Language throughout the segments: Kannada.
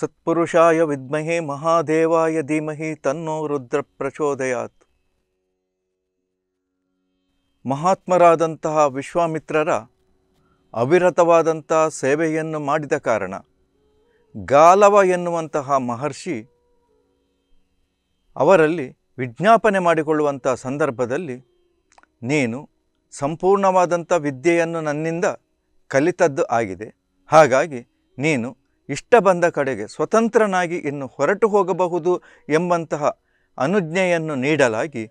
ಸತ್ಪುರುಷಾಯ ವಿದ್ಮಹೇ ಮಹಾದೇವಾಯ ಧೀಮಹಿ ತನ್ನೋ ರುದ್ರ ಪ್ರಚೋದಯಾತ್ ಮಹಾತ್ಮರಾದಂತಹ ವಿಶ್ವಾಮಿತ್ರರ ಅವಿರತವಾದಂಥ ಸೇವೆಯನ್ನು ಮಾಡಿದ ಕಾರಣ ಗಾಲವ ಎನ್ನುವಂತಹ ಮಹರ್ಷಿ ಅವರಲ್ಲಿ ವಿಜ್ಞಾಪನೆ ಮಾಡಿಕೊಳ್ಳುವಂಥ ಸಂದರ್ಭದಲ್ಲಿ ನೀನು ಸಂಪೂರ್ಣವಾದಂಥ ವಿದ್ಯೆಯನ್ನು ನನ್ನಿಂದ ಕಲಿತದ್ದು ಆಗಿದೆ ಹಾಗಾಗಿ ನೀನು ಇಷ್ಟ ಬಂದ ಕಡೆಗೆ ಸ್ವತಂತ್ರನಾಗಿ ಇನ್ನು ಹೊರಟು ಹೋಗಬಹುದು ಎಂಬಂತಹ ಅನುಜ್ಞೆಯನ್ನು ನೀಡಲಾಗಿ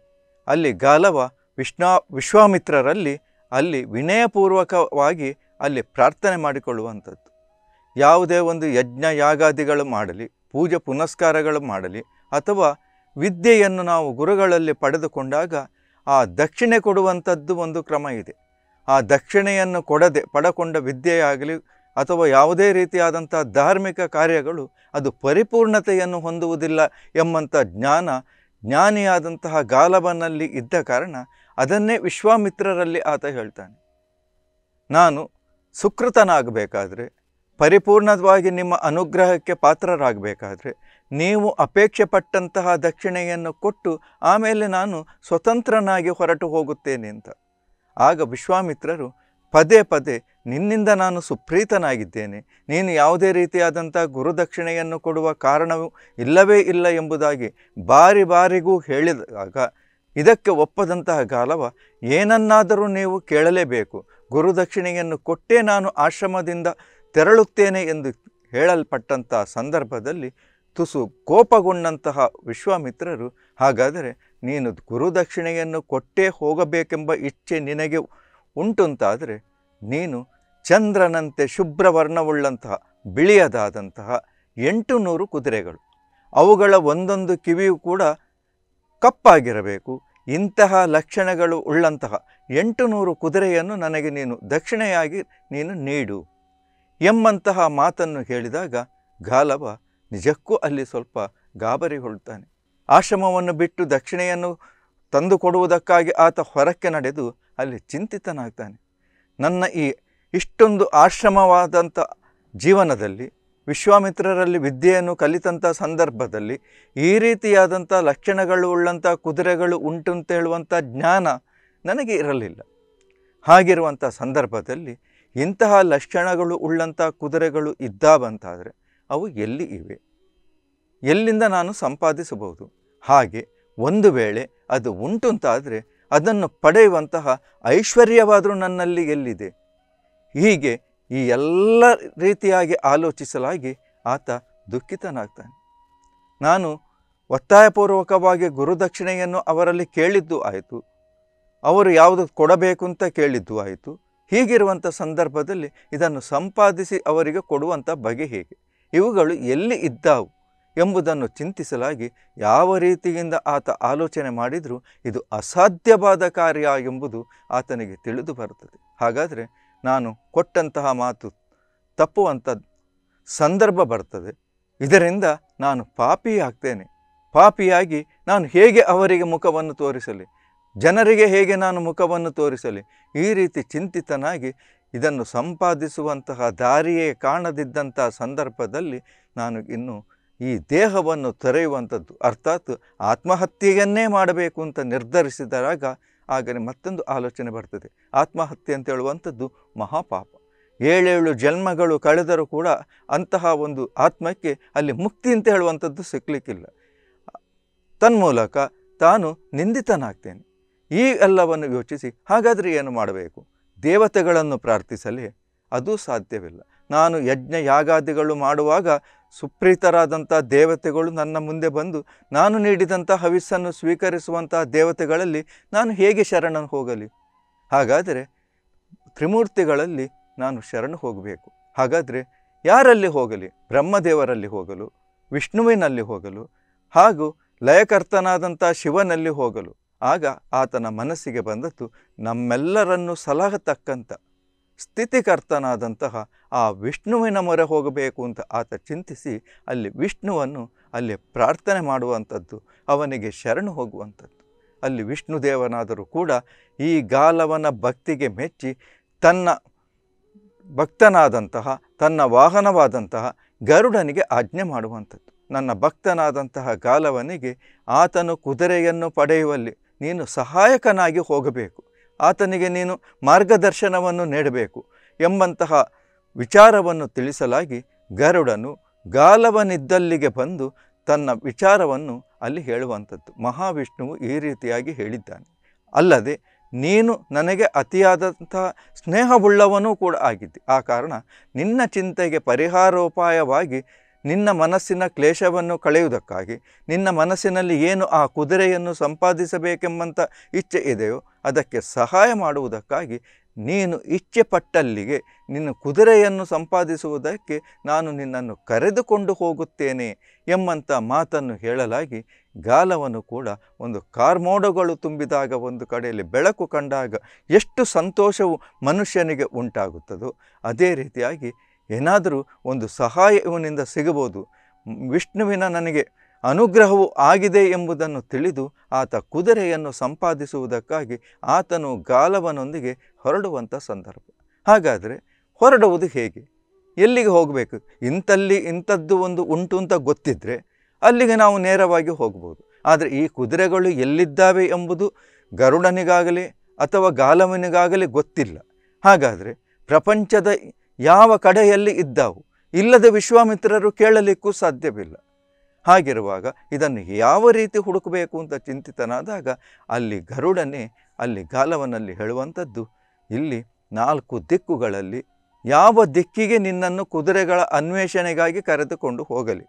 ಅಲ್ಲಿ ಗಾಲವ ವಿಷ್ಣಾ ವಿಶ್ವಾಮಿತ್ರರಲ್ಲಿ ಅಲ್ಲಿ ವಿನಯಪೂರ್ವಕವಾಗಿ ಅಲ್ಲಿ ಪ್ರಾರ್ಥನೆ ಮಾಡಿಕೊಳ್ಳುವಂಥದ್ದು ಯಾವುದೇ ಒಂದು ಯಜ್ಞ ಯಾಗಾದಿಗಳು ಮಾಡಲಿ ಪೂಜೆ ಪುನಸ್ಕಾರಗಳು ಮಾಡಲಿ ಅಥವಾ ವಿದ್ಯೆಯನ್ನು ನಾವು ಗುರುಗಳಲ್ಲಿ ಪಡೆದುಕೊಂಡಾಗ ಆ ದಕ್ಷಿಣೆ ಕೊಡುವಂಥದ್ದು ಒಂದು ಕ್ರಮ ಇದೆ ಆ ದಕ್ಷಿಣೆಯನ್ನು ಕೊಡದೆ ಪಡಕೊಂಡ ವಿದ್ಯೆಯಾಗಲಿ ಅಥವಾ ಯಾವುದೇ ರೀತಿಯಾದಂಥ ಧಾರ್ಮಿಕ ಕಾರ್ಯಗಳು ಅದು ಪರಿಪೂರ್ಣತೆಯನ್ನು ಹೊಂದುವುದಿಲ್ಲ ಎಂಬಂಥ ಜ್ಞಾನ ಜ್ಞಾನಿಯಾದಂತಹ ಗಾಲಬನಲ್ಲಿ ಇದ್ದ ಕಾರಣ ಅದನ್ನೇ ವಿಶ್ವಾಮಿತ್ರರಲ್ಲಿ ಆತ ಹೇಳ್ತಾನೆ ನಾನು ಸುಕೃತನಾಗಬೇಕಾದ್ರೆ ಪರಿಪೂರ್ಣವಾಗಿ ನಿಮ್ಮ ಅನುಗ್ರಹಕ್ಕೆ ಪಾತ್ರರಾಗಬೇಕಾದ್ರೆ ನೀವು ಅಪೇಕ್ಷೆ ಪಟ್ಟಂತಹ ದಕ್ಷಿಣೆಯನ್ನು ಕೊಟ್ಟು ಆಮೇಲೆ ನಾನು ಸ್ವತಂತ್ರನಾಗಿ ಹೊರಟು ಹೋಗುತ್ತೇನೆ ಅಂತ ಆಗ ವಿಶ್ವಾಮಿತ್ರರು ಪದೇ ಪದೇ ನಿನ್ನಿಂದ ನಾನು ಸುಪ್ರೀತನಾಗಿದ್ದೇನೆ ನೀನು ಯಾವುದೇ ರೀತಿಯಾದಂಥ ಗುರುದಕ್ಷಿಣೆಯನ್ನು ಕೊಡುವ ಕಾರಣವೂ ಇಲ್ಲವೇ ಇಲ್ಲ ಎಂಬುದಾಗಿ ಬಾರಿ ಬಾರಿಗೂ ಹೇಳಿದಾಗ ಇದಕ್ಕೆ ಒಪ್ಪದಂತಹ ಗಾಲವ ಏನನ್ನಾದರೂ ನೀವು ಕೇಳಲೇಬೇಕು ಗುರುದಕ್ಷಿಣೆಯನ್ನು ಕೊಟ್ಟೇ ನಾನು ಆಶ್ರಮದಿಂದ ತೆರಳುತ್ತೇನೆ ಎಂದು ಹೇಳಲ್ಪಟ್ಟಂತಹ ಸಂದರ್ಭದಲ್ಲಿ ತುಸು ಕೋಪಗೊಂಡಂತಹ ವಿಶ್ವಾಮಿತ್ರರು ಹಾಗಾದರೆ ನೀನು ಗುರುದಕ್ಷಿಣೆಯನ್ನು ಕೊಟ್ಟೇ ಹೋಗಬೇಕೆಂಬ ಇಚ್ಛೆ ನಿನಗೆ ಉಂಟುಂತಾದರೆ ನೀನು ಚಂದ್ರನಂತೆ ಶುಭ್ರವರ್ಣವುಳ್ಳಂತಹ ಬಿಳಿಯದಾದಂತಹ ಎಂಟು ನೂರು ಕುದುರೆಗಳು ಅವುಗಳ ಒಂದೊಂದು ಕಿವಿಯು ಕೂಡ ಕಪ್ಪಾಗಿರಬೇಕು ಇಂತಹ ಲಕ್ಷಣಗಳು ಉಳ್ಳಂತಹ ಎಂಟು ನೂರು ಕುದುರೆಯನ್ನು ನನಗೆ ನೀನು ದಕ್ಷಿಣೆಯಾಗಿ ನೀನು ನೀಡು ಎಂಬಂತಹ ಮಾತನ್ನು ಹೇಳಿದಾಗ ಗಾಲವ ನಿಜಕ್ಕೂ ಅಲ್ಲಿ ಸ್ವಲ್ಪ ಗಾಬರಿ ಆಶ್ರಮವನ್ನು ಬಿಟ್ಟು ದಕ್ಷಿಣೆಯನ್ನು ತಂದುಕೊಡುವುದಕ್ಕಾಗಿ ಆತ ಹೊರಕ್ಕೆ ನಡೆದು ಅಲ್ಲಿ ಚಿಂತಿತನಾಗ್ತಾನೆ ನನ್ನ ಈ ಇಷ್ಟೊಂದು ಆಶ್ರಮವಾದಂಥ ಜೀವನದಲ್ಲಿ ವಿಶ್ವಾಮಿತ್ರರಲ್ಲಿ ವಿದ್ಯೆಯನ್ನು ಕಲಿತಂಥ ಸಂದರ್ಭದಲ್ಲಿ ಈ ರೀತಿಯಾದಂಥ ಲಕ್ಷಣಗಳು ಉಳ್ಳಂಥ ಕುದುರೆಗಳು ಉಂಟು ಅಂತ ಹೇಳುವಂಥ ಜ್ಞಾನ ನನಗೆ ಇರಲಿಲ್ಲ ಹಾಗಿರುವಂಥ ಸಂದರ್ಭದಲ್ಲಿ ಇಂತಹ ಲಕ್ಷಣಗಳು ಉಳ್ಳಂಥ ಕುದುರೆಗಳು ಇದ್ದಾವಂತಾದರೆ ಅವು ಎಲ್ಲಿ ಇವೆ ಎಲ್ಲಿಂದ ನಾನು ಸಂಪಾದಿಸಬಹುದು ಹಾಗೆ ಒಂದು ವೇಳೆ ಅದು ಉಂಟು ಅಂತಾದರೆ ಅದನ್ನು ಪಡೆಯುವಂತಹ ಐಶ್ವರ್ಯವಾದರೂ ನನ್ನಲ್ಲಿ ಎಲ್ಲಿದೆ ಹೀಗೆ ಈ ಎಲ್ಲ ರೀತಿಯಾಗಿ ಆಲೋಚಿಸಲಾಗಿ ಆತ ದುಃಖಿತನಾಗ್ತಾನೆ ನಾನು ಒತ್ತಾಯಪೂರ್ವಕವಾಗಿ ಗುರುದಕ್ಷಿಣೆಯನ್ನು ಅವರಲ್ಲಿ ಕೇಳಿದ್ದು ಆಯಿತು ಅವರು ಯಾವುದು ಕೊಡಬೇಕು ಅಂತ ಕೇಳಿದ್ದು ಆಯಿತು ಹೀಗಿರುವಂಥ ಸಂದರ್ಭದಲ್ಲಿ ಇದನ್ನು ಸಂಪಾದಿಸಿ ಅವರಿಗೆ ಕೊಡುವಂಥ ಬಗೆ ಹೇಗೆ ಇವುಗಳು ಎಲ್ಲಿ ಇದ್ದಾವು ಎಂಬುದನ್ನು ಚಿಂತಿಸಲಾಗಿ ಯಾವ ರೀತಿಯಿಂದ ಆತ ಆಲೋಚನೆ ಮಾಡಿದರೂ ಇದು ಅಸಾಧ್ಯವಾದ ಕಾರ್ಯ ಎಂಬುದು ಆತನಿಗೆ ತಿಳಿದು ಬರುತ್ತದೆ ಹಾಗಾದರೆ ನಾನು ಕೊಟ್ಟಂತಹ ಮಾತು ತಪ್ಪುವಂಥ ಸಂದರ್ಭ ಬರ್ತದೆ ಇದರಿಂದ ನಾನು ಪಾಪಿಯಾಗ್ತೇನೆ ಪಾಪಿಯಾಗಿ ನಾನು ಹೇಗೆ ಅವರಿಗೆ ಮುಖವನ್ನು ತೋರಿಸಲಿ ಜನರಿಗೆ ಹೇಗೆ ನಾನು ಮುಖವನ್ನು ತೋರಿಸಲಿ ಈ ರೀತಿ ಚಿಂತಿತನಾಗಿ ಇದನ್ನು ಸಂಪಾದಿಸುವಂತಹ ದಾರಿಯೇ ಕಾಣದಿದ್ದಂಥ ಸಂದರ್ಭದಲ್ಲಿ ನಾನು ಇನ್ನು ಈ ದೇಹವನ್ನು ತೊರೆಯುವಂಥದ್ದು ಅರ್ಥಾತ್ ಆತ್ಮಹತ್ಯೆಯನ್ನೇ ಮಾಡಬೇಕು ಅಂತ ನಿರ್ಧರಿಸಿದಾಗ ಆಗಲೇ ಮತ್ತೊಂದು ಆಲೋಚನೆ ಬರ್ತದೆ ಆತ್ಮಹತ್ಯೆ ಅಂತ ಹೇಳುವಂಥದ್ದು ಮಹಾಪಾಪ ಏಳೇಳು ಜನ್ಮಗಳು ಕಳೆದರೂ ಕೂಡ ಅಂತಹ ಒಂದು ಆತ್ಮಕ್ಕೆ ಅಲ್ಲಿ ಮುಕ್ತಿ ಅಂತ ಹೇಳುವಂಥದ್ದು ಸಿಕ್ಕಲಿಕ್ಕಿಲ್ಲ ತನ್ಮೂಲಕ ತಾನು ನಿಂದಿತನಾಗ್ತೇನೆ ಈ ಎಲ್ಲವನ್ನು ಯೋಚಿಸಿ ಹಾಗಾದರೆ ಏನು ಮಾಡಬೇಕು ದೇವತೆಗಳನ್ನು ಪ್ರಾರ್ಥಿಸಲಿ ಅದು ಸಾಧ್ಯವಿಲ್ಲ ನಾನು ಯಜ್ಞ ಯಾಗಾದಿಗಳು ಮಾಡುವಾಗ ಸುಪ್ರೀತರಾದಂಥ ದೇವತೆಗಳು ನನ್ನ ಮುಂದೆ ಬಂದು ನಾನು ನೀಡಿದಂಥ ಹವಿಸ್ಸನ್ನು ಸ್ವೀಕರಿಸುವಂಥ ದೇವತೆಗಳಲ್ಲಿ ನಾನು ಹೇಗೆ ಶರಣನ್ನು ಹೋಗಲಿ ಹಾಗಾದರೆ ತ್ರಿಮೂರ್ತಿಗಳಲ್ಲಿ ನಾನು ಶರಣು ಹೋಗಬೇಕು ಹಾಗಾದರೆ ಯಾರಲ್ಲಿ ಹೋಗಲಿ ಬ್ರಹ್ಮದೇವರಲ್ಲಿ ಹೋಗಲು ವಿಷ್ಣುವಿನಲ್ಲಿ ಹೋಗಲು ಹಾಗೂ ಲಯಕರ್ತನಾದಂಥ ಶಿವನಲ್ಲಿ ಹೋಗಲು ಆಗ ಆತನ ಮನಸ್ಸಿಗೆ ಬಂದದ್ದು ನಮ್ಮೆಲ್ಲರನ್ನು ಸಲಹತಕ್ಕಂಥ ಸ್ಥಿತಿಕರ್ತನಾದಂತಹ ಆ ವಿಷ್ಣುವಿನ ಮೊರೆ ಹೋಗಬೇಕು ಅಂತ ಆತ ಚಿಂತಿಸಿ ಅಲ್ಲಿ ವಿಷ್ಣುವನ್ನು ಅಲ್ಲಿ ಪ್ರಾರ್ಥನೆ ಮಾಡುವಂಥದ್ದು ಅವನಿಗೆ ಶರಣು ಹೋಗುವಂಥದ್ದು ಅಲ್ಲಿ ವಿಷ್ಣು ದೇವನಾದರೂ ಕೂಡ ಈ ಗಾಲವನ ಭಕ್ತಿಗೆ ಮೆಚ್ಚಿ ತನ್ನ ಭಕ್ತನಾದಂತಹ ತನ್ನ ವಾಹನವಾದಂತಹ ಗರುಡನಿಗೆ ಆಜ್ಞೆ ಮಾಡುವಂಥದ್ದು ನನ್ನ ಭಕ್ತನಾದಂತಹ ಗಾಲವನಿಗೆ ಆತನು ಕುದುರೆಯನ್ನು ಪಡೆಯುವಲ್ಲಿ ನೀನು ಸಹಾಯಕನಾಗಿ ಹೋಗಬೇಕು ಆತನಿಗೆ ನೀನು ಮಾರ್ಗದರ್ಶನವನ್ನು ನೀಡಬೇಕು ಎಂಬಂತಹ ವಿಚಾರವನ್ನು ತಿಳಿಸಲಾಗಿ ಗರುಡನು ಗಾಲವನಿದ್ದಲ್ಲಿಗೆ ಬಂದು ತನ್ನ ವಿಚಾರವನ್ನು ಅಲ್ಲಿ ಹೇಳುವಂಥದ್ದು ಮಹಾವಿಷ್ಣುವು ಈ ರೀತಿಯಾಗಿ ಹೇಳಿದ್ದಾನೆ ಅಲ್ಲದೆ ನೀನು ನನಗೆ ಅತಿಯಾದಂತಹ ಸ್ನೇಹವುಳ್ಳವನೂ ಕೂಡ ಆಗಿದ್ದೆ ಆ ಕಾರಣ ನಿನ್ನ ಚಿಂತೆಗೆ ಪರಿಹಾರೋಪಾಯವಾಗಿ ನಿನ್ನ ಮನಸ್ಸಿನ ಕ್ಲೇಶವನ್ನು ಕಳೆಯುವುದಕ್ಕಾಗಿ ನಿನ್ನ ಮನಸ್ಸಿನಲ್ಲಿ ಏನು ಆ ಕುದುರೆಯನ್ನು ಸಂಪಾದಿಸಬೇಕೆಂಬಂಥ ಇಚ್ಛೆ ಇದೆಯೋ ಅದಕ್ಕೆ ಸಹಾಯ ಮಾಡುವುದಕ್ಕಾಗಿ ನೀನು ಇಚ್ಛೆ ಪಟ್ಟಲ್ಲಿಗೆ ನಿನ್ನ ಕುದುರೆಯನ್ನು ಸಂಪಾದಿಸುವುದಕ್ಕೆ ನಾನು ನಿನ್ನನ್ನು ಕರೆದುಕೊಂಡು ಹೋಗುತ್ತೇನೆ ಎಂಬಂಥ ಮಾತನ್ನು ಹೇಳಲಾಗಿ ಗಾಲವನ್ನು ಕೂಡ ಒಂದು ಕಾರ್ಮೋಡಗಳು ತುಂಬಿದಾಗ ಒಂದು ಕಡೆಯಲ್ಲಿ ಬೆಳಕು ಕಂಡಾಗ ಎಷ್ಟು ಸಂತೋಷವು ಮನುಷ್ಯನಿಗೆ ಉಂಟಾಗುತ್ತದೋ ಅದೇ ರೀತಿಯಾಗಿ ಏನಾದರೂ ಒಂದು ಸಹಾಯ ಇವನಿಂದ ಸಿಗಬಹುದು ವಿಷ್ಣುವಿನ ನನಗೆ ಅನುಗ್ರಹವು ಆಗಿದೆ ಎಂಬುದನ್ನು ತಿಳಿದು ಆತ ಕುದುರೆಯನ್ನು ಸಂಪಾದಿಸುವುದಕ್ಕಾಗಿ ಆತನು ಗಾಲವನೊಂದಿಗೆ ಹೊರಡುವಂಥ ಸಂದರ್ಭ ಹಾಗಾದರೆ ಹೊರಡುವುದು ಹೇಗೆ ಎಲ್ಲಿಗೆ ಹೋಗಬೇಕು ಇಂಥಲ್ಲಿ ಇಂಥದ್ದು ಒಂದು ಉಂಟು ಅಂತ ಗೊತ್ತಿದ್ದರೆ ಅಲ್ಲಿಗೆ ನಾವು ನೇರವಾಗಿ ಹೋಗ್ಬೋದು ಆದರೆ ಈ ಕುದುರೆಗಳು ಎಲ್ಲಿದ್ದಾವೆ ಎಂಬುದು ಗರುಡನಿಗಾಗಲಿ ಅಥವಾ ಗಾಲಮನಿಗಾಗಲಿ ಗೊತ್ತಿಲ್ಲ ಹಾಗಾದರೆ ಪ್ರಪಂಚದ ಯಾವ ಕಡೆಯಲ್ಲಿ ಇದ್ದಾವು ಇಲ್ಲದ ವಿಶ್ವಾಮಿತ್ರರು ಕೇಳಲಿಕ್ಕೂ ಸಾಧ್ಯವಿಲ್ಲ ಹಾಗಿರುವಾಗ ಇದನ್ನು ಯಾವ ರೀತಿ ಹುಡುಕಬೇಕು ಅಂತ ಚಿಂತಿತನಾದಾಗ ಅಲ್ಲಿ ಗರುಡನೇ ಅಲ್ಲಿ ಗಾಲವನಲ್ಲಿ ಹೇಳುವಂಥದ್ದು ಇಲ್ಲಿ ನಾಲ್ಕು ದಿಕ್ಕುಗಳಲ್ಲಿ ಯಾವ ದಿಕ್ಕಿಗೆ ನಿನ್ನನ್ನು ಕುದುರೆಗಳ ಅನ್ವೇಷಣೆಗಾಗಿ ಕರೆದುಕೊಂಡು ಹೋಗಲಿ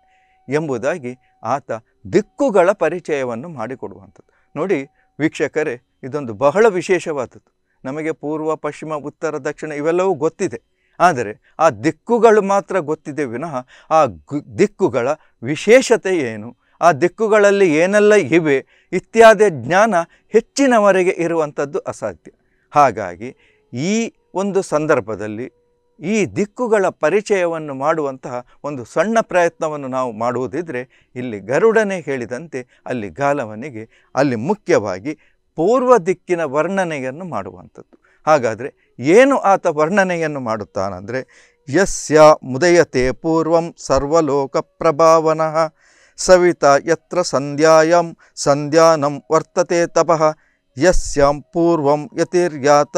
ಎಂಬುದಾಗಿ ಆತ ದಿಕ್ಕುಗಳ ಪರಿಚಯವನ್ನು ಮಾಡಿಕೊಡುವಂಥದ್ದು ನೋಡಿ ವೀಕ್ಷಕರೇ ಇದೊಂದು ಬಹಳ ವಿಶೇಷವಾದದ್ದು ನಮಗೆ ಪೂರ್ವ ಪಶ್ಚಿಮ ಉತ್ತರ ದಕ್ಷಿಣ ಇವೆಲ್ಲವೂ ಗೊತ್ತಿದೆ ಆದರೆ ಆ ದಿಕ್ಕುಗಳು ಮಾತ್ರ ಗೊತ್ತಿದೆ ವಿನಃ ಆ ದಿಕ್ಕುಗಳ ವಿಶೇಷತೆ ಏನು ಆ ದಿಕ್ಕುಗಳಲ್ಲಿ ಏನೆಲ್ಲ ಇವೆ ಇತ್ಯಾದಿ ಜ್ಞಾನ ಹೆಚ್ಚಿನವರೆಗೆ ಇರುವಂಥದ್ದು ಅಸಾಧ್ಯ ಹಾಗಾಗಿ ಈ ಒಂದು ಸಂದರ್ಭದಲ್ಲಿ ಈ ದಿಕ್ಕುಗಳ ಪರಿಚಯವನ್ನು ಮಾಡುವಂತಹ ಒಂದು ಸಣ್ಣ ಪ್ರಯತ್ನವನ್ನು ನಾವು ಮಾಡುವುದಿದ್ದರೆ ಇಲ್ಲಿ ಗರುಡನೇ ಹೇಳಿದಂತೆ ಅಲ್ಲಿ ಗಾಲವನಿಗೆ ಅಲ್ಲಿ ಮುಖ್ಯವಾಗಿ ಪೂರ್ವ ದಿಕ್ಕಿನ ವರ್ಣನೆಯನ್ನು ಮಾಡುವಂಥದ್ದು ಹಾಗಾದರೆ ಏನು ಆತ ವರ್ಣನೆಯನ್ನು ಮಾಡುತ್ತಾನಂದರೆ ಯಸ್ಯ ಮುದಯತೆ ಪೂರ್ವಂ ಸರ್ವಲೋಕ ಪ್ರಭಾವನಃ ಸವಿತಾ ಯತ್ರ ಸಂಧ್ಯಾಯಂ ಸಂಧ್ಯಾನಂ ವರ್ತತೆ ತಪಃ यस्यां पूर्वं यतिर्यात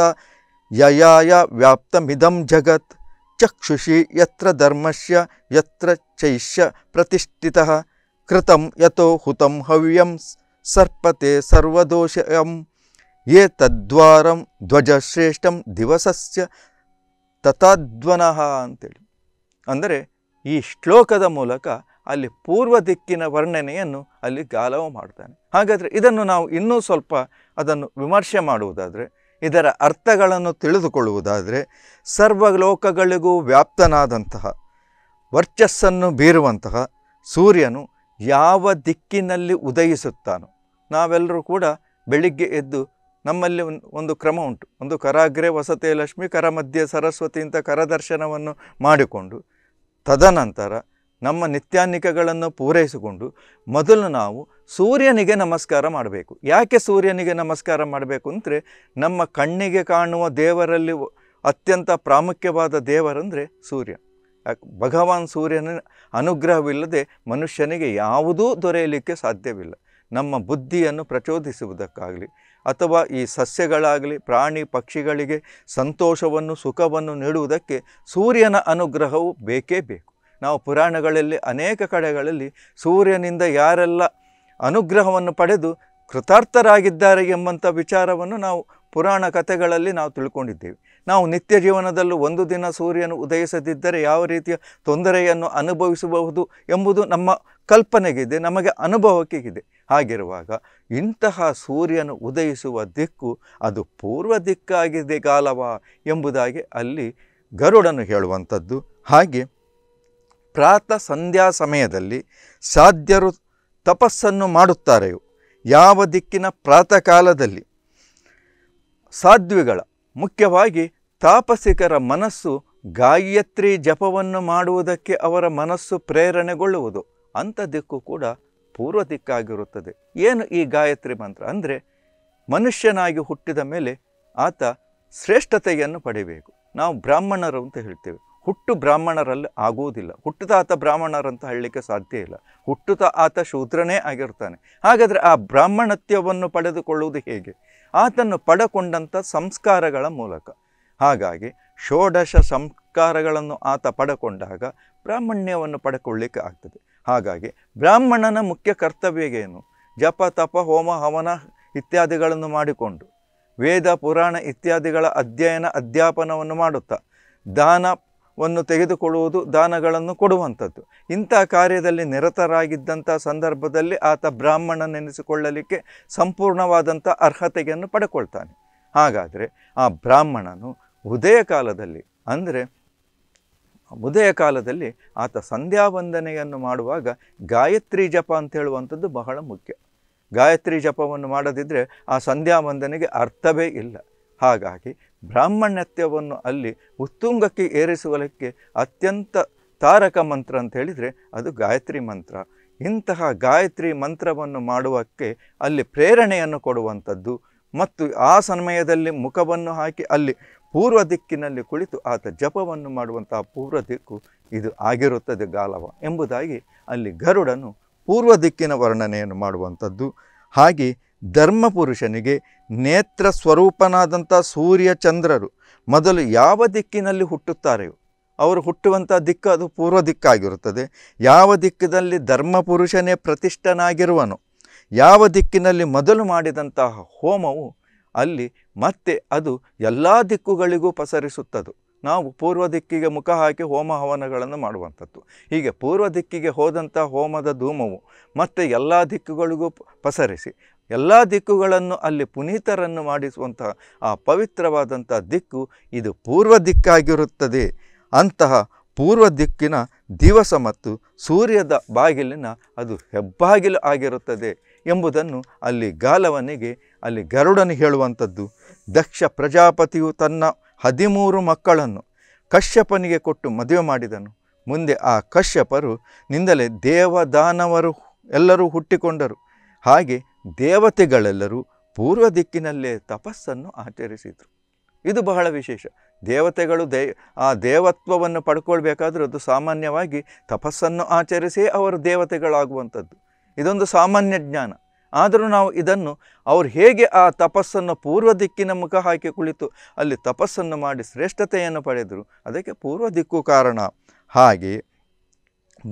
ययाय व्याप्तमिदं जगत् चक्षुषि यत्र धर्मस्य यत्र चैष्य प्रतिष्ठितः कृतं यतो हुतं हव्यं सर्पते सर्वदोषयं ये तद्वारं ಧ್ವಜಶ್ರೇಷ್ಠಂ ದಿವಸಸ್ಯ ತಥಾಧ್ವನಃ ಅಂತೇಳಿ ಅಂದರೆ ಈ ಶ್ಲೋಕದ ಮೂಲಕ ಅಲ್ಲಿ ಪೂರ್ವ ದಿಕ್ಕಿನ ವರ್ಣನೆಯನ್ನು ಅಲ್ಲಿ ಗಾಲವು ಮಾಡ್ತಾನೆ ಹಾಗಾದರೆ ಇದನ್ನು ನಾವು ಇನ್ನೂ ಸ್ವಲ್ಪ ಅದನ್ನು ವಿಮರ್ಶೆ ಮಾಡುವುದಾದರೆ ಇದರ ಅರ್ಥಗಳನ್ನು ತಿಳಿದುಕೊಳ್ಳುವುದಾದರೆ ಸರ್ವ ಲೋಕಗಳಿಗೂ ವ್ಯಾಪ್ತನಾದಂತಹ ವರ್ಚಸ್ಸನ್ನು ಬೀರುವಂತಹ ಸೂರ್ಯನು ಯಾವ ದಿಕ್ಕಿನಲ್ಲಿ ಉದಯಿಸುತ್ತಾನೋ ನಾವೆಲ್ಲರೂ ಕೂಡ ಬೆಳಿಗ್ಗೆ ಎದ್ದು ನಮ್ಮಲ್ಲಿ ಒಂದು ಕ್ರಮ ಉಂಟು ಒಂದು ಕರಾಗ್ರೆ ವಸತಿ ಲಕ್ಷ್ಮಿ ಕರಮಧ್ಯೆ ಸರಸ್ವತಿ ಅಂತ ಕರದರ್ಶನವನ್ನು ಮಾಡಿಕೊಂಡು ತದನಂತರ ನಮ್ಮ ನಿತ್ಯಾನ್ನಿಕಗಳನ್ನು ಪೂರೈಸಿಕೊಂಡು ಮೊದಲು ನಾವು ಸೂರ್ಯನಿಗೆ ನಮಸ್ಕಾರ ಮಾಡಬೇಕು ಯಾಕೆ ಸೂರ್ಯನಿಗೆ ನಮಸ್ಕಾರ ಮಾಡಬೇಕು ಅಂದರೆ ನಮ್ಮ ಕಣ್ಣಿಗೆ ಕಾಣುವ ದೇವರಲ್ಲಿ ಅತ್ಯಂತ ಪ್ರಾಮುಖ್ಯವಾದ ದೇವರಂದರೆ ಸೂರ್ಯ ಭಗವಾನ್ ಸೂರ್ಯನ ಅನುಗ್ರಹವಿಲ್ಲದೆ ಮನುಷ್ಯನಿಗೆ ಯಾವುದೂ ದೊರೆಯಲಿಕ್ಕೆ ಸಾಧ್ಯವಿಲ್ಲ ನಮ್ಮ ಬುದ್ಧಿಯನ್ನು ಪ್ರಚೋದಿಸುವುದಕ್ಕಾಗಲಿ ಅಥವಾ ಈ ಸಸ್ಯಗಳಾಗಲಿ ಪ್ರಾಣಿ ಪಕ್ಷಿಗಳಿಗೆ ಸಂತೋಷವನ್ನು ಸುಖವನ್ನು ನೀಡುವುದಕ್ಕೆ ಸೂರ್ಯನ ಅನುಗ್ರಹವು ಬೇಕೇ ಬೇಕು ನಾವು ಪುರಾಣಗಳಲ್ಲಿ ಅನೇಕ ಕಡೆಗಳಲ್ಲಿ ಸೂರ್ಯನಿಂದ ಯಾರೆಲ್ಲ ಅನುಗ್ರಹವನ್ನು ಪಡೆದು ಕೃತಾರ್ಥರಾಗಿದ್ದಾರೆ ಎಂಬಂಥ ವಿಚಾರವನ್ನು ನಾವು ಪುರಾಣ ಕಥೆಗಳಲ್ಲಿ ನಾವು ತಿಳ್ಕೊಂಡಿದ್ದೇವೆ ನಾವು ನಿತ್ಯ ಜೀವನದಲ್ಲೂ ಒಂದು ದಿನ ಸೂರ್ಯನು ಉದಯಿಸದಿದ್ದರೆ ಯಾವ ರೀತಿಯ ತೊಂದರೆಯನ್ನು ಅನುಭವಿಸಬಹುದು ಎಂಬುದು ನಮ್ಮ ಕಲ್ಪನೆಗಿದೆ ನಮಗೆ ಅನುಭವಕ್ಕಿದೆ ಹಾಗಿರುವಾಗ ಇಂತಹ ಸೂರ್ಯನು ಉದಯಿಸುವ ದಿಕ್ಕು ಅದು ಪೂರ್ವ ದಿಕ್ಕಾಗಿದೆ ಕಾಲವ ಎಂಬುದಾಗಿ ಅಲ್ಲಿ ಗರುಡನು ಹೇಳುವಂಥದ್ದು ಹಾಗೆ ಪ್ರಾತಃ ಸಂಧ್ಯಾ ಸಮಯದಲ್ಲಿ ಸಾಧ್ಯರು ತಪಸ್ಸನ್ನು ಮಾಡುತ್ತಾರೆಯೋ ಯಾವ ದಿಕ್ಕಿನ ಪ್ರಾತಃ ಕಾಲದಲ್ಲಿ ಸಾಧ್ವಿಗಳ ಮುಖ್ಯವಾಗಿ ತಾಪಸಿಕರ ಮನಸ್ಸು ಗಾಯತ್ರಿ ಜಪವನ್ನು ಮಾಡುವುದಕ್ಕೆ ಅವರ ಮನಸ್ಸು ಪ್ರೇರಣೆಗೊಳ್ಳುವುದು ಅಂಥ ದಿಕ್ಕು ಕೂಡ ಪೂರ್ವ ದಿಕ್ಕಾಗಿರುತ್ತದೆ ಏನು ಈ ಗಾಯತ್ರಿ ಮಂತ್ರ ಅಂದರೆ ಮನುಷ್ಯನಾಗಿ ಹುಟ್ಟಿದ ಮೇಲೆ ಆತ ಶ್ರೇಷ್ಠತೆಯನ್ನು ಪಡೆಯಬೇಕು ನಾವು ಬ್ರಾಹ್ಮಣರು ಅಂತ ಹೇಳ್ತೇವೆ ಹುಟ್ಟು ಬ್ರಾಹ್ಮಣರಲ್ಲಿ ಆಗುವುದಿಲ್ಲ ಹುಟ್ಟುತ್ತಾ ಆತ ಬ್ರಾಹ್ಮಣರಂತ ಹೇಳಲಿಕ್ಕೆ ಸಾಧ್ಯ ಇಲ್ಲ ಹುಟ್ಟುತ ಆತ ಶೂದ್ರನೇ ಆಗಿರ್ತಾನೆ ಹಾಗಾದರೆ ಆ ಬ್ರಾಹ್ಮಣತ್ಯವನ್ನು ಪಡೆದುಕೊಳ್ಳುವುದು ಹೇಗೆ ಆತನ್ನು ಪಡಕೊಂಡಂಥ ಸಂಸ್ಕಾರಗಳ ಮೂಲಕ ಹಾಗಾಗಿ ಷೋಡಶ ಸಂಸ್ಕಾರಗಳನ್ನು ಆತ ಪಡಕೊಂಡಾಗ ಬ್ರಾಹ್ಮಣ್ಯವನ್ನು ಪಡ್ಕೊಳ್ಳಿಕ್ಕೆ ಆಗ್ತದೆ ಹಾಗಾಗಿ ಬ್ರಾಹ್ಮಣನ ಮುಖ್ಯ ಕರ್ತವ್ಯಗೇನು ಜಪ ತಪ ಹೋಮ ಹವನ ಇತ್ಯಾದಿಗಳನ್ನು ಮಾಡಿಕೊಂಡು ವೇದ ಪುರಾಣ ಇತ್ಯಾದಿಗಳ ಅಧ್ಯಯನ ಅಧ್ಯಾಪನವನ್ನು ಮಾಡುತ್ತಾ ದಾನ ವನ್ನು ತೆಗೆದುಕೊಳ್ಳುವುದು ದಾನಗಳನ್ನು ಕೊಡುವಂಥದ್ದು ಇಂಥ ಕಾರ್ಯದಲ್ಲಿ ನಿರತರಾಗಿದ್ದಂಥ ಸಂದರ್ಭದಲ್ಲಿ ಆತ ಬ್ರಾಹ್ಮಣನೆನಿಸಿಕೊಳ್ಳಲಿಕ್ಕೆ ಸಂಪೂರ್ಣವಾದಂಥ ಅರ್ಹತೆಯನ್ನು ಪಡ್ಕೊಳ್ತಾನೆ ಹಾಗಾದರೆ ಆ ಬ್ರಾಹ್ಮಣನು ಉದಯ ಕಾಲದಲ್ಲಿ ಅಂದರೆ ಉದಯ ಕಾಲದಲ್ಲಿ ಆತ ಸಂಧ್ಯಾ ವಂದನೆಯನ್ನು ಮಾಡುವಾಗ ಗಾಯತ್ರಿ ಜಪ ಅಂತ ಹೇಳುವಂಥದ್ದು ಬಹಳ ಮುಖ್ಯ ಗಾಯತ್ರಿ ಜಪವನ್ನು ಮಾಡದಿದ್ದರೆ ಆ ಸಂಧ್ಯಾ ವಂದನೆಗೆ ಅರ್ಥವೇ ಇಲ್ಲ ಹಾಗಾಗಿ ಬ್ರಾಹ್ಮಣ್ಯತ್ಯವನ್ನು ಅಲ್ಲಿ ಉತ್ತುಂಗಕ್ಕೆ ಏರಿಸುವಲಕ್ಕೆ ಅತ್ಯಂತ ತಾರಕ ಮಂತ್ರ ಅಂತ ಹೇಳಿದರೆ ಅದು ಗಾಯತ್ರಿ ಮಂತ್ರ ಇಂತಹ ಗಾಯತ್ರಿ ಮಂತ್ರವನ್ನು ಮಾಡುವಕ್ಕೆ ಅಲ್ಲಿ ಪ್ರೇರಣೆಯನ್ನು ಕೊಡುವಂಥದ್ದು ಮತ್ತು ಆ ಸಮಯದಲ್ಲಿ ಮುಖವನ್ನು ಹಾಕಿ ಅಲ್ಲಿ ಪೂರ್ವ ದಿಕ್ಕಿನಲ್ಲಿ ಕುಳಿತು ಆತ ಜಪವನ್ನು ಮಾಡುವಂತಹ ಪೂರ್ವ ದಿಕ್ಕು ಇದು ಆಗಿರುತ್ತದೆ ಗಾಲವ ಎಂಬುದಾಗಿ ಅಲ್ಲಿ ಗರುಡನು ಪೂರ್ವ ದಿಕ್ಕಿನ ವರ್ಣನೆಯನ್ನು ಮಾಡುವಂಥದ್ದು ಹಾಗೆ ಧರ್ಮಪುರುಷನಿಗೆ ನೇತ್ರ ಸ್ವರೂಪನಾದಂಥ ಸೂರ್ಯ ಚಂದ್ರರು ಮೊದಲು ಯಾವ ದಿಕ್ಕಿನಲ್ಲಿ ಹುಟ್ಟುತ್ತಾರೆಯೋ ಅವರು ಹುಟ್ಟುವಂಥ ದಿಕ್ಕು ಅದು ಪೂರ್ವ ದಿಕ್ಕಾಗಿರುತ್ತದೆ ಯಾವ ದಿಕ್ಕಿನಲ್ಲಿ ಧರ್ಮಪುರುಷನೇ ಪ್ರತಿಷ್ಠನಾಗಿರುವನು ಯಾವ ದಿಕ್ಕಿನಲ್ಲಿ ಮೊದಲು ಮಾಡಿದಂತಹ ಹೋಮವು ಅಲ್ಲಿ ಮತ್ತೆ ಅದು ಎಲ್ಲ ದಿಕ್ಕುಗಳಿಗೂ ಪಸರಿಸುತ್ತದೆ ನಾವು ಪೂರ್ವ ದಿಕ್ಕಿಗೆ ಮುಖ ಹಾಕಿ ಹೋಮ ಹವನಗಳನ್ನು ಮಾಡುವಂಥದ್ದು ಹೀಗೆ ಪೂರ್ವ ದಿಕ್ಕಿಗೆ ಹೋದಂಥ ಹೋಮದ ಧೂಮವು ಮತ್ತೆ ಎಲ್ಲ ದಿಕ್ಕುಗಳಿಗೂ ಪಸರಿಸಿ ಎಲ್ಲ ದಿಕ್ಕುಗಳನ್ನು ಅಲ್ಲಿ ಪುನೀತರನ್ನು ಮಾಡಿಸುವಂತಹ ಆ ಪವಿತ್ರವಾದಂಥ ದಿಕ್ಕು ಇದು ಪೂರ್ವ ದಿಕ್ಕಾಗಿರುತ್ತದೆ ಅಂತಹ ಪೂರ್ವ ದಿಕ್ಕಿನ ದಿವಸ ಮತ್ತು ಸೂರ್ಯದ ಬಾಗಿಲಿನ ಅದು ಹೆಬ್ಬಾಗಿಲು ಆಗಿರುತ್ತದೆ ಎಂಬುದನ್ನು ಅಲ್ಲಿ ಗಾಲವನಿಗೆ ಅಲ್ಲಿ ಗರುಡನು ಹೇಳುವಂಥದ್ದು ದಕ್ಷ ಪ್ರಜಾಪತಿಯು ತನ್ನ ಹದಿಮೂರು ಮಕ್ಕಳನ್ನು ಕಶ್ಯಪನಿಗೆ ಕೊಟ್ಟು ಮದುವೆ ಮಾಡಿದನು ಮುಂದೆ ಆ ಕಶ್ಯಪರು ನಿಂದಲೇ ದೇವದಾನವರು ಎಲ್ಲರೂ ಹುಟ್ಟಿಕೊಂಡರು ಹಾಗೆ ದೇವತೆಗಳೆಲ್ಲರೂ ಪೂರ್ವ ದಿಕ್ಕಿನಲ್ಲೇ ತಪಸ್ಸನ್ನು ಆಚರಿಸಿದರು ಇದು ಬಹಳ ವಿಶೇಷ ದೇವತೆಗಳು ದೇ ಆ ದೇವತ್ವವನ್ನು ಪಡ್ಕೊಳ್ಬೇಕಾದ್ರೂ ಅದು ಸಾಮಾನ್ಯವಾಗಿ ತಪಸ್ಸನ್ನು ಆಚರಿಸೇ ಅವರು ದೇವತೆಗಳಾಗುವಂಥದ್ದು ಇದೊಂದು ಸಾಮಾನ್ಯ ಜ್ಞಾನ ಆದರೂ ನಾವು ಇದನ್ನು ಅವರು ಹೇಗೆ ಆ ತಪಸ್ಸನ್ನು ಪೂರ್ವ ದಿಕ್ಕಿನ ಮುಖ ಹಾಕಿ ಕುಳಿತು ಅಲ್ಲಿ ತಪಸ್ಸನ್ನು ಮಾಡಿ ಶ್ರೇಷ್ಠತೆಯನ್ನು ಪಡೆದರು ಅದಕ್ಕೆ ಪೂರ್ವ ದಿಕ್ಕು ಕಾರಣ ಹಾಗೆ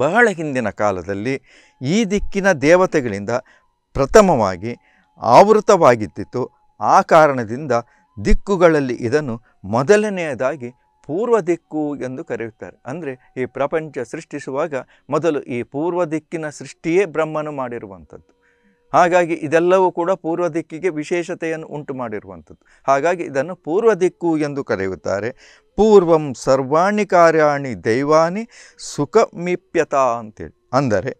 ಬಹಳ ಹಿಂದಿನ ಕಾಲದಲ್ಲಿ ಈ ದಿಕ್ಕಿನ ದೇವತೆಗಳಿಂದ ಪ್ರಥಮವಾಗಿ ಆವೃತವಾಗಿದ್ದಿತು ಆ ಕಾರಣದಿಂದ ದಿಕ್ಕುಗಳಲ್ಲಿ ಇದನ್ನು ಮೊದಲನೆಯದಾಗಿ ಪೂರ್ವ ದಿಕ್ಕು ಎಂದು ಕರೆಯುತ್ತಾರೆ ಅಂದರೆ ಈ ಪ್ರಪಂಚ ಸೃಷ್ಟಿಸುವಾಗ ಮೊದಲು ಈ ಪೂರ್ವ ದಿಕ್ಕಿನ ಸೃಷ್ಟಿಯೇ ಬ್ರಹ್ಮನು ಮಾಡಿರುವಂಥದ್ದು ಹಾಗಾಗಿ ಇದೆಲ್ಲವೂ ಕೂಡ ಪೂರ್ವ ದಿಕ್ಕಿಗೆ ವಿಶೇಷತೆಯನ್ನು ಉಂಟು ಮಾಡಿರುವಂಥದ್ದು ಹಾಗಾಗಿ ಇದನ್ನು ಪೂರ್ವ ದಿಕ್ಕು ಎಂದು ಕರೆಯುತ್ತಾರೆ ಪೂರ್ವಂ ಸರ್ವಾಣಿ ಕಾರ್ಯಾಣಿ ದೈವಾನಿ ಸುಖಮಿಪ್ಯತ ಅಂತೇಳಿ ಅಂದರೆ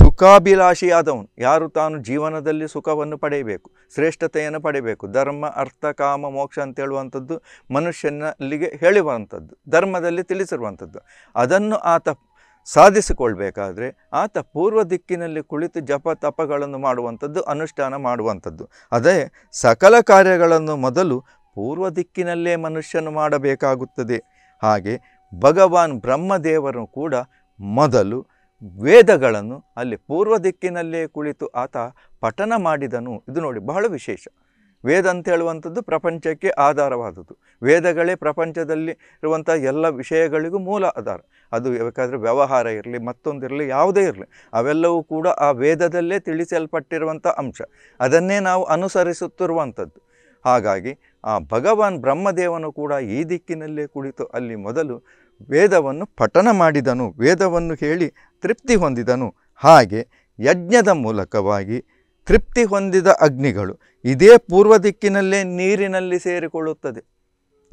ಸುಖಾಭಿಲಾಷಿಯಾದವನು ಯಾರು ತಾನು ಜೀವನದಲ್ಲಿ ಸುಖವನ್ನು ಪಡೆಯಬೇಕು ಶ್ರೇಷ್ಠತೆಯನ್ನು ಪಡೆಯಬೇಕು ಧರ್ಮ ಅರ್ಥ ಕಾಮ ಮೋಕ್ಷ ಅಂತೇಳುವಂಥದ್ದು ಮನುಷ್ಯನಲ್ಲಿಗೆ ಹೇಳುವಂಥದ್ದು ಧರ್ಮದಲ್ಲಿ ತಿಳಿಸಿರುವಂಥದ್ದು ಅದನ್ನು ಆತ ಸಾಧಿಸಿಕೊಳ್ಬೇಕಾದ್ರೆ ಆತ ಪೂರ್ವ ದಿಕ್ಕಿನಲ್ಲಿ ಕುಳಿತು ಜಪ ತಪಗಳನ್ನು ಮಾಡುವಂಥದ್ದು ಅನುಷ್ಠಾನ ಮಾಡುವಂಥದ್ದು ಅದೇ ಸಕಲ ಕಾರ್ಯಗಳನ್ನು ಮೊದಲು ಪೂರ್ವ ದಿಕ್ಕಿನಲ್ಲೇ ಮನುಷ್ಯನು ಮಾಡಬೇಕಾಗುತ್ತದೆ ಹಾಗೆ ಭಗವಾನ್ ಬ್ರಹ್ಮದೇವರು ಕೂಡ ಮೊದಲು ವೇದಗಳನ್ನು ಅಲ್ಲಿ ಪೂರ್ವ ದಿಕ್ಕಿನಲ್ಲೇ ಕುಳಿತು ಆತ ಪಠನ ಮಾಡಿದನು ಇದು ನೋಡಿ ಬಹಳ ವಿಶೇಷ ವೇದ ಅಂತ ಹೇಳುವಂಥದ್ದು ಪ್ರಪಂಚಕ್ಕೆ ಆಧಾರವಾದದ್ದು ವೇದಗಳೇ ಪ್ರಪಂಚದಲ್ಲಿ ಇರುವಂಥ ಎಲ್ಲ ವಿಷಯಗಳಿಗೂ ಮೂಲ ಆಧಾರ ಅದು ಬೇಕಾದರೆ ವ್ಯವಹಾರ ಇರಲಿ ಮತ್ತೊಂದಿರಲಿ ಯಾವುದೇ ಇರಲಿ ಅವೆಲ್ಲವೂ ಕೂಡ ಆ ವೇದದಲ್ಲೇ ತಿಳಿಸಲ್ಪಟ್ಟಿರುವಂಥ ಅಂಶ ಅದನ್ನೇ ನಾವು ಅನುಸರಿಸುತ್ತಿರುವಂಥದ್ದು ಹಾಗಾಗಿ ಆ ಭಗವಾನ್ ಬ್ರಹ್ಮದೇವನು ಕೂಡ ಈ ದಿಕ್ಕಿನಲ್ಲೇ ಕುಳಿತು ಅಲ್ಲಿ ಮೊದಲು ವೇದವನ್ನು ಪಠನ ಮಾಡಿದನು ವೇದವನ್ನು ಹೇಳಿ ತೃಪ್ತಿ ಹೊಂದಿದನು ಹಾಗೆ ಯಜ್ಞದ ಮೂಲಕವಾಗಿ ತೃಪ್ತಿ ಹೊಂದಿದ ಅಗ್ನಿಗಳು ಇದೇ ಪೂರ್ವ ದಿಕ್ಕಿನಲ್ಲೇ ನೀರಿನಲ್ಲಿ ಸೇರಿಕೊಳ್ಳುತ್ತದೆ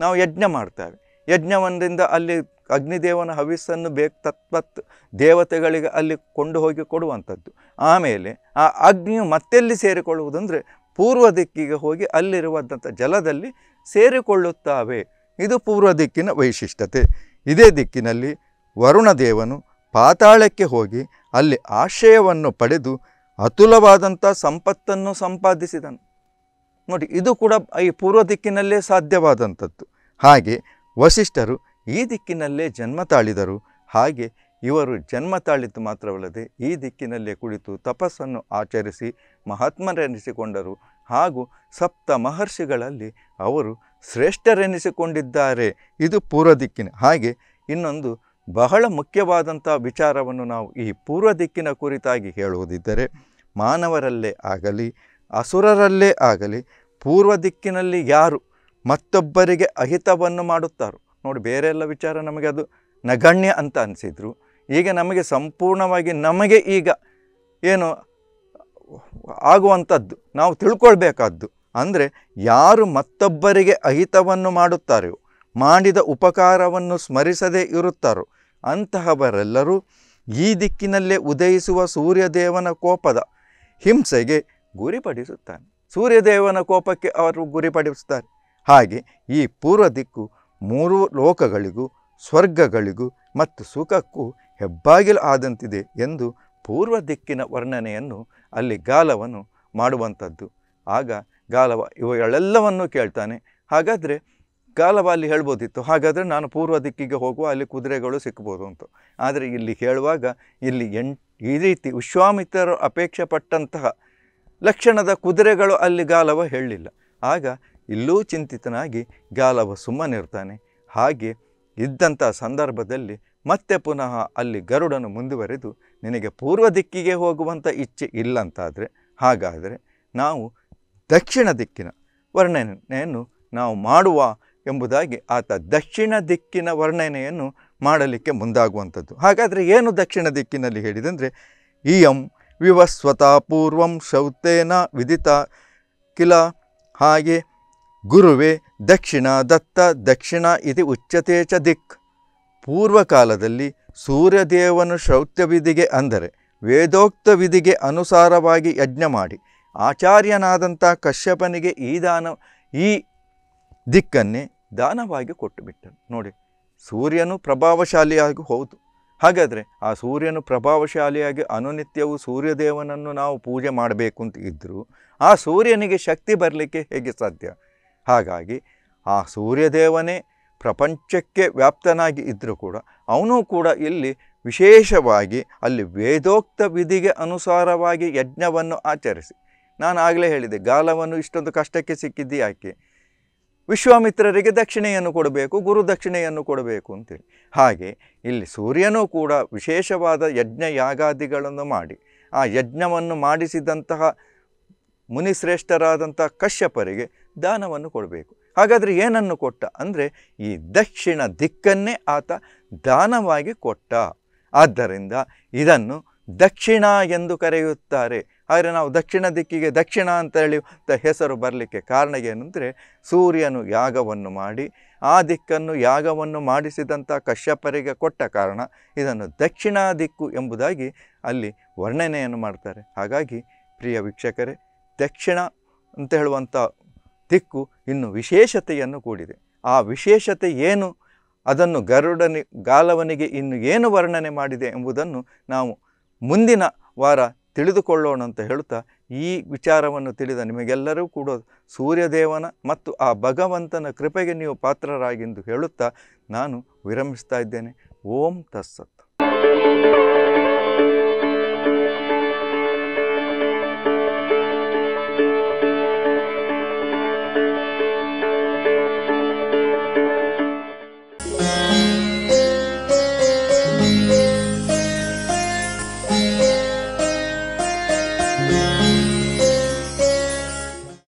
ನಾವು ಯಜ್ಞ ಮಾಡ್ತೇವೆ ಯಜ್ಞವೊಂದರಿಂದ ಅಲ್ಲಿ ಅಗ್ನಿದೇವನ ಹವಿಸ್ಸನ್ನು ಬೇಕ್ ತತ್ಪತ್ ದೇವತೆಗಳಿಗೆ ಅಲ್ಲಿ ಕೊಂಡು ಹೋಗಿ ಕೊಡುವಂಥದ್ದು ಆಮೇಲೆ ಆ ಅಗ್ನಿಯು ಮತ್ತೆಲ್ಲಿ ಸೇರಿಕೊಳ್ಳುವುದಂದರೆ ಪೂರ್ವ ದಿಕ್ಕಿಗೆ ಹೋಗಿ ಅಲ್ಲಿರುವಂಥ ಜಲದಲ್ಲಿ ಸೇರಿಕೊಳ್ಳುತ್ತವೆ ಇದು ಪೂರ್ವ ದಿಕ್ಕಿನ ವೈಶಿಷ್ಟ್ಯತೆ ಇದೇ ದಿಕ್ಕಿನಲ್ಲಿ ವರುಣದೇವನು ಪಾತಾಳಕ್ಕೆ ಹೋಗಿ ಅಲ್ಲಿ ಆಶ್ರಯವನ್ನು ಪಡೆದು ಅತುಲವಾದಂಥ ಸಂಪತ್ತನ್ನು ಸಂಪಾದಿಸಿದನು ನೋಡಿ ಇದು ಕೂಡ ಈ ಪೂರ್ವ ದಿಕ್ಕಿನಲ್ಲೇ ಸಾಧ್ಯವಾದಂಥದ್ದು ಹಾಗೆ ವಸಿಷ್ಠರು ಈ ದಿಕ್ಕಿನಲ್ಲೇ ಜನ್ಮ ತಾಳಿದರು ಹಾಗೆ ಇವರು ಜನ್ಮ ತಾಳಿದ್ದು ಮಾತ್ರವಲ್ಲದೆ ಈ ದಿಕ್ಕಿನಲ್ಲೇ ಕುಳಿತು ತಪಸ್ಸನ್ನು ಆಚರಿಸಿ ಮಹಾತ್ಮರೆನಿಸಿಕೊಂಡರು ಹಾಗೂ ಸಪ್ತ ಮಹರ್ಷಿಗಳಲ್ಲಿ ಅವರು ಶ್ರೇಷ್ಠರೆನಿಸಿಕೊಂಡಿದ್ದಾರೆ ಇದು ಪೂರ್ವ ದಿಕ್ಕಿನ ಹಾಗೆ ಇನ್ನೊಂದು ಬಹಳ ಮುಖ್ಯವಾದಂಥ ವಿಚಾರವನ್ನು ನಾವು ಈ ಪೂರ್ವ ದಿಕ್ಕಿನ ಕುರಿತಾಗಿ ಹೇಳುವುದಿದ್ದರೆ ಮಾನವರಲ್ಲೇ ಆಗಲಿ ಅಸುರರಲ್ಲೇ ಆಗಲಿ ಪೂರ್ವ ದಿಕ್ಕಿನಲ್ಲಿ ಯಾರು ಮತ್ತೊಬ್ಬರಿಗೆ ಅಹಿತವನ್ನು ಮಾಡುತ್ತಾರೋ ನೋಡಿ ಬೇರೆ ಎಲ್ಲ ವಿಚಾರ ನಮಗೆ ಅದು ನಗಣ್ಯ ಅಂತ ಅನಿಸಿದರು ಈಗ ನಮಗೆ ಸಂಪೂರ್ಣವಾಗಿ ನಮಗೆ ಈಗ ಏನು ಆಗುವಂಥದ್ದು ನಾವು ತಿಳ್ಕೊಳ್ಬೇಕಾದ್ದು ಅಂದರೆ ಯಾರು ಮತ್ತೊಬ್ಬರಿಗೆ ಅಹಿತವನ್ನು ಮಾಡುತ್ತಾರೆಯೋ ಮಾಡಿದ ಉಪಕಾರವನ್ನು ಸ್ಮರಿಸದೇ ಇರುತ್ತಾರೋ ಅಂತಹವರೆಲ್ಲರೂ ಈ ದಿಕ್ಕಿನಲ್ಲೇ ಉದಯಿಸುವ ಸೂರ್ಯದೇವನ ಕೋಪದ ಹಿಂಸೆಗೆ ಗುರಿಪಡಿಸುತ್ತಾನೆ ಸೂರ್ಯದೇವನ ಕೋಪಕ್ಕೆ ಅವರು ಗುರಿಪಡಿಸುತ್ತಾರೆ ಹಾಗೆ ಈ ಪೂರ್ವ ದಿಕ್ಕು ಮೂರು ಲೋಕಗಳಿಗೂ ಸ್ವರ್ಗಗಳಿಗೂ ಮತ್ತು ಸುಖಕ್ಕೂ ಹೆಬ್ಬಾಗಿಲು ಆದಂತಿದೆ ಎಂದು ಪೂರ್ವ ದಿಕ್ಕಿನ ವರ್ಣನೆಯನ್ನು ಅಲ್ಲಿ ಗಾಲವನ್ನು ಮಾಡುವಂಥದ್ದು ಆಗ ಗಾಲವ ಇವುಗಳೆಲ್ಲವನ್ನೂ ಕೇಳ್ತಾನೆ ಹಾಗಾದರೆ ಗಾಲವ ಅಲ್ಲಿ ಹೇಳ್ಬೋದಿತ್ತು ಹಾಗಾದರೆ ನಾನು ಪೂರ್ವ ದಿಕ್ಕಿಗೆ ಹೋಗುವ ಅಲ್ಲಿ ಕುದುರೆಗಳು ಸಿಕ್ಕಬೋದು ಅಂತ ಆದರೆ ಇಲ್ಲಿ ಹೇಳುವಾಗ ಇಲ್ಲಿ ಎಂಟು ಈ ರೀತಿ ವಿಶ್ವಾಮಿತ್ರರು ಅಪೇಕ್ಷೆ ಪಟ್ಟಂತಹ ಲಕ್ಷಣದ ಕುದುರೆಗಳು ಅಲ್ಲಿ ಗಾಲವ ಹೇಳಲಿಲ್ಲ ಆಗ ಇಲ್ಲೂ ಚಿಂತಿತನಾಗಿ ಗಾಲವ ಸುಮ್ಮನಿರ್ತಾನೆ ಹಾಗೆ ಇದ್ದಂಥ ಸಂದರ್ಭದಲ್ಲಿ ಮತ್ತೆ ಪುನಃ ಅಲ್ಲಿ ಗರುಡನು ಮುಂದುವರೆದು ನಿನಗೆ ಪೂರ್ವ ದಿಕ್ಕಿಗೆ ಹೋಗುವಂಥ ಇಚ್ಛೆ ಇಲ್ಲಂತಾದರೆ ಹಾಗಾದರೆ ನಾವು ದಕ್ಷಿಣ ದಿಕ್ಕಿನ ವರ್ಣನೆಯನ್ನು ನಾವು ಮಾಡುವ ಎಂಬುದಾಗಿ ಆತ ದಕ್ಷಿಣ ದಿಕ್ಕಿನ ವರ್ಣನೆಯನ್ನು ಮಾಡಲಿಕ್ಕೆ ಮುಂದಾಗುವಂಥದ್ದು ಹಾಗಾದರೆ ಏನು ದಕ್ಷಿಣ ದಿಕ್ಕಿನಲ್ಲಿ ಹೇಳಿದಂದರೆ ಇಯಂ ವಿವಸ್ವತ ಪೂರ್ವಂ ಶೌತೇನ ವಿದಿತ ಕಿಲ ಹಾಗೆ ಗುರುವೆ ದಕ್ಷಿಣ ದತ್ತ ದಕ್ಷಿಣ ಇದು ಉಚ್ಚತೆ ಚ ದಿಕ್ ಪೂರ್ವಕಾಲದಲ್ಲಿ ಸೂರ್ಯದೇವನು ಶೌತ್ಯವಿಧಿಗೆ ಅಂದರೆ ವೇದೋಕ್ತ ವಿಧಿಗೆ ಅನುಸಾರವಾಗಿ ಯಜ್ಞ ಮಾಡಿ ಆಚಾರ್ಯನಾದಂಥ ಕಶ್ಯಪನಿಗೆ ಈ ದಾನ ಈ ದಿಕ್ಕನ್ನೇ ದಾನವಾಗಿ ಕೊಟ್ಟುಬಿಟ್ಟನು ನೋಡಿ ಸೂರ್ಯನು ಪ್ರಭಾವಶಾಲಿಯಾಗಿ ಹೌದು ಹಾಗಾದರೆ ಆ ಸೂರ್ಯನು ಪ್ರಭಾವಶಾಲಿಯಾಗಿ ಅನುನಿತ್ಯವೂ ಸೂರ್ಯದೇವನನ್ನು ನಾವು ಪೂಜೆ ಮಾಡಬೇಕು ಅಂತ ಇದ್ದರೂ ಆ ಸೂರ್ಯನಿಗೆ ಶಕ್ತಿ ಬರಲಿಕ್ಕೆ ಹೇಗೆ ಸಾಧ್ಯ ಹಾಗಾಗಿ ಆ ಸೂರ್ಯದೇವನೇ ಪ್ರಪಂಚಕ್ಕೆ ವ್ಯಾಪ್ತನಾಗಿ ಇದ್ದರೂ ಕೂಡ ಅವನು ಕೂಡ ಇಲ್ಲಿ ವಿಶೇಷವಾಗಿ ಅಲ್ಲಿ ವೇದೋಕ್ತ ವಿಧಿಗೆ ಅನುಸಾರವಾಗಿ ಯಜ್ಞವನ್ನು ಆಚರಿಸಿ ನಾನು ಆಗಲೇ ಹೇಳಿದೆ ಗಾಲವನ್ನು ಇಷ್ಟೊಂದು ಕಷ್ಟಕ್ಕೆ ಸಿಕ್ಕಿದ್ದು ಯಾಕೆ ವಿಶ್ವಾಮಿತ್ರರಿಗೆ ದಕ್ಷಿಣೆಯನ್ನು ಕೊಡಬೇಕು ಗುರು ದಕ್ಷಿಣೆಯನ್ನು ಕೊಡಬೇಕು ಅಂತೇಳಿ ಹಾಗೆ ಇಲ್ಲಿ ಸೂರ್ಯನೂ ಕೂಡ ವಿಶೇಷವಾದ ಯಜ್ಞ ಯಾಗಾದಿಗಳನ್ನು ಮಾಡಿ ಆ ಯಜ್ಞವನ್ನು ಮಾಡಿಸಿದಂತಹ ಮುನಿಶ್ರೇಷ್ಠರಾದಂಥ ಕಶ್ಯಪರಿಗೆ ದಾನವನ್ನು ಕೊಡಬೇಕು ಹಾಗಾದರೆ ಏನನ್ನು ಕೊಟ್ಟ ಅಂದರೆ ಈ ದಕ್ಷಿಣ ದಿಕ್ಕನ್ನೇ ಆತ ದಾನವಾಗಿ ಕೊಟ್ಟ ಆದ್ದರಿಂದ ಇದನ್ನು ದಕ್ಷಿಣ ಎಂದು ಕರೆಯುತ್ತಾರೆ ಆದರೆ ನಾವು ದಕ್ಷಿಣ ದಿಕ್ಕಿಗೆ ದಕ್ಷಿಣ ಅಂತ ಹೇಳಿ ಹೆಸರು ಬರಲಿಕ್ಕೆ ಕಾರಣ ಏನಂದರೆ ಸೂರ್ಯನು ಯಾಗವನ್ನು ಮಾಡಿ ಆ ದಿಕ್ಕನ್ನು ಯಾಗವನ್ನು ಮಾಡಿಸಿದಂಥ ಕಶ್ಯಪರಿಗೆ ಕೊಟ್ಟ ಕಾರಣ ಇದನ್ನು ದಕ್ಷಿಣ ದಿಕ್ಕು ಎಂಬುದಾಗಿ ಅಲ್ಲಿ ವರ್ಣನೆಯನ್ನು ಮಾಡ್ತಾರೆ ಹಾಗಾಗಿ ಪ್ರಿಯ ವೀಕ್ಷಕರೇ ದಕ್ಷಿಣ ಅಂತ ಹೇಳುವಂಥ ದಿಕ್ಕು ಇನ್ನು ವಿಶೇಷತೆಯನ್ನು ಕೂಡಿದೆ ಆ ವಿಶೇಷತೆ ಏನು ಅದನ್ನು ಗರುಡನಿ ಗಾಲವನಿಗೆ ಇನ್ನು ಏನು ವರ್ಣನೆ ಮಾಡಿದೆ ಎಂಬುದನ್ನು ನಾವು ಮುಂದಿನ ವಾರ ತಿಳಿದುಕೊಳ್ಳೋಣ ಅಂತ ಹೇಳುತ್ತಾ ಈ ವಿಚಾರವನ್ನು ತಿಳಿದ ನಿಮಗೆಲ್ಲರೂ ಕೂಡ ಸೂರ್ಯದೇವನ ಮತ್ತು ಆ ಭಗವಂತನ ಕೃಪೆಗೆ ನೀವು ಪಾತ್ರರಾಗಿಂದು ಹೇಳುತ್ತಾ ನಾನು ವಿರಮಿಸ್ತಾ ಇದ್ದೇನೆ ಓಂ ತತ್ಸತ್